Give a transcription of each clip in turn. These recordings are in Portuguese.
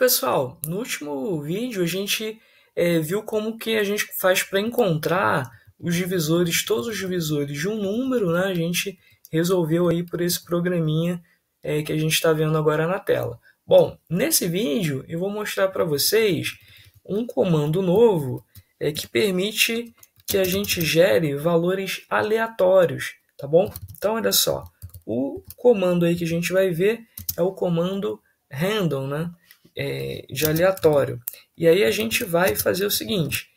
Pessoal, no último vídeo a gente é, viu como que a gente faz para encontrar os divisores, todos os divisores de um número, né? A gente resolveu aí por esse programinha é, que a gente está vendo agora na tela. Bom, nesse vídeo eu vou mostrar para vocês um comando novo é, que permite que a gente gere valores aleatórios, tá bom? Então, olha só, o comando aí que a gente vai ver é o comando random, né? é, de aleatório. E aí a gente vai fazer o seguinte,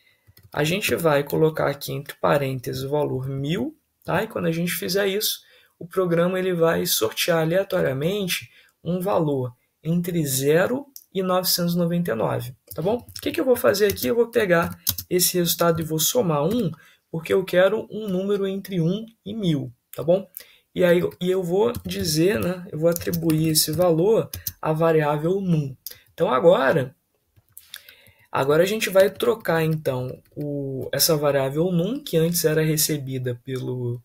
a gente vai colocar aqui entre parênteses o valor 1000, tá? e quando a gente fizer isso, o programa ele vai sortear aleatoriamente um valor entre 0 e 999, tá bom? O que, que eu vou fazer aqui? Eu vou pegar esse resultado e vou somar 1, porque eu quero um número entre 1 e 1000, tá bom? E aí e eu vou dizer, né, eu vou atribuir esse valor à variável num. Então agora, agora a gente vai trocar então o, essa variável num que antes era recebida pelo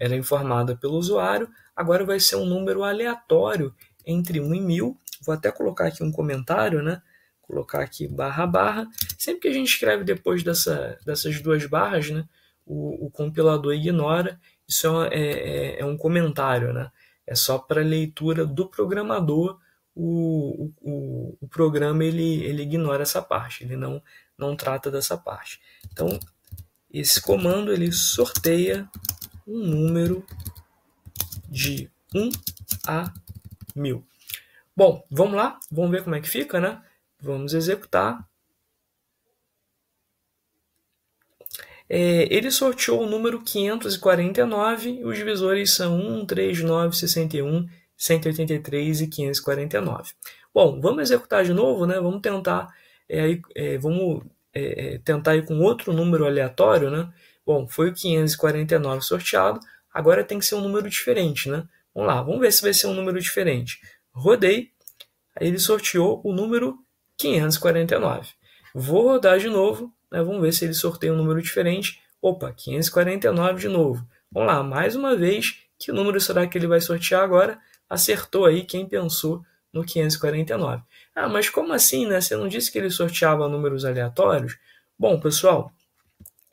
era informada pelo usuário, agora vai ser um número aleatório entre 1 e 1000. Vou até colocar aqui um comentário, né? Colocar aqui barra barra. Sempre que a gente escreve depois dessa, dessas duas barras, né? O, o compilador ignora. Isso é, é, é um comentário, né? É só para leitura do programador o, o, o programa ele, ele ignora essa parte, ele não, não trata dessa parte. Então, esse comando ele sorteia um número de 1 a 1000. Bom, vamos lá, vamos ver como é que fica, né? Vamos executar. É, ele sorteou o número 549 e os divisores são 1, 3, 9, 61 183 e 549. Bom, vamos executar de novo, né? Vamos tentar, é, é, vamos é, é, tentar ir com outro número aleatório, né? Bom, foi o 549 sorteado, agora tem que ser um número diferente, né? Vamos lá, vamos ver se vai ser um número diferente. Rodei, aí ele sorteou o número 549. Vou rodar de novo, né? vamos ver se ele sorteia um número diferente. Opa, 549 de novo. Vamos lá, mais uma vez, que número será que ele vai sortear agora? acertou aí quem pensou no 549. Ah, mas como assim, né? Você não disse que ele sorteava números aleatórios? Bom, pessoal,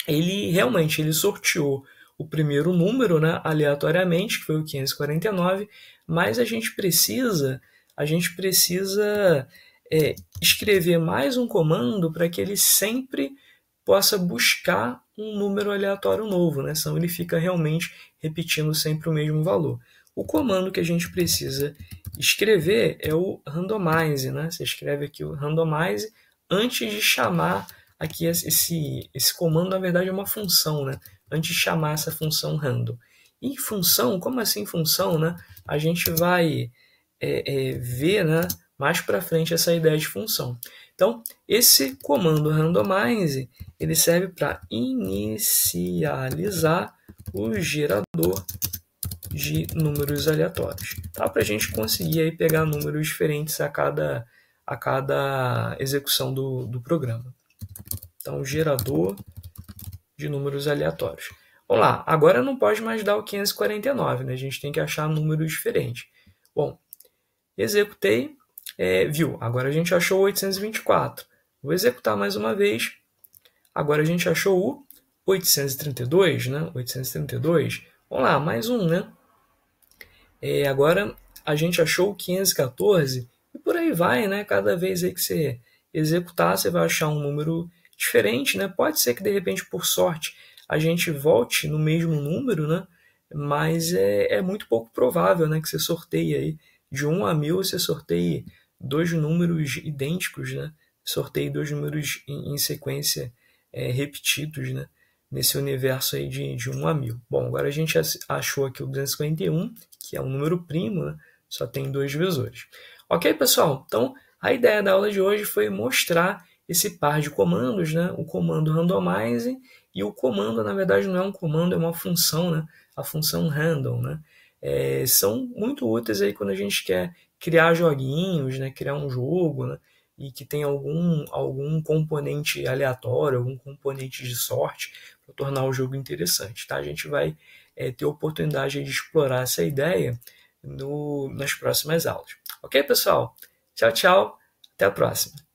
ele realmente ele sorteou o primeiro número, né, aleatoriamente, que foi o 549, mas a gente precisa, a gente precisa é, escrever mais um comando para que ele sempre possa buscar um número aleatório novo, né? Senão ele fica realmente repetindo sempre o mesmo valor. O comando que a gente precisa escrever é o randomize, né? Você escreve aqui o randomize antes de chamar aqui esse, esse comando, na verdade, é uma função, né? Antes de chamar essa função random. E função, como assim função, né? A gente vai é, é, ver, né? mais para frente essa ideia de função. Então, esse comando randomize, ele serve para inicializar o gerador de números aleatórios, tá? para a gente conseguir aí pegar números diferentes a cada, a cada execução do, do programa. Então, gerador de números aleatórios. Vamos lá, agora não pode mais dar o 549, né? a gente tem que achar números diferentes. Bom, executei, é, viu, agora a gente achou 824. Vou executar mais uma vez, agora a gente achou o 832, né? 832, vamos lá, mais um, né? É, agora a gente achou 514 e por aí vai, né? Cada vez aí que você executar, você vai achar um número diferente, né? Pode ser que de repente, por sorte, a gente volte no mesmo número, né? Mas é, é muito pouco provável, né? Que você sorteie aí de 1 a 1000, você sorteie dois números idênticos, né? Sorteie dois números em, em sequência é, repetidos, né? nesse universo aí de, de 1 a 1000. Bom, agora a gente achou aqui o 251, que é um número primo, né? só tem dois divisores. Ok, pessoal? Então, a ideia da aula de hoje foi mostrar esse par de comandos, né? o comando randomize e o comando, na verdade, não é um comando, é uma função, né? a função random. Né? É, são muito úteis aí quando a gente quer criar joguinhos, né? criar um jogo, né? e que tem algum, algum componente aleatório, algum componente de sorte, para tornar o jogo interessante. Tá? A gente vai é, ter oportunidade de explorar essa ideia no, nas próximas aulas. Ok, pessoal? Tchau, tchau. Até a próxima.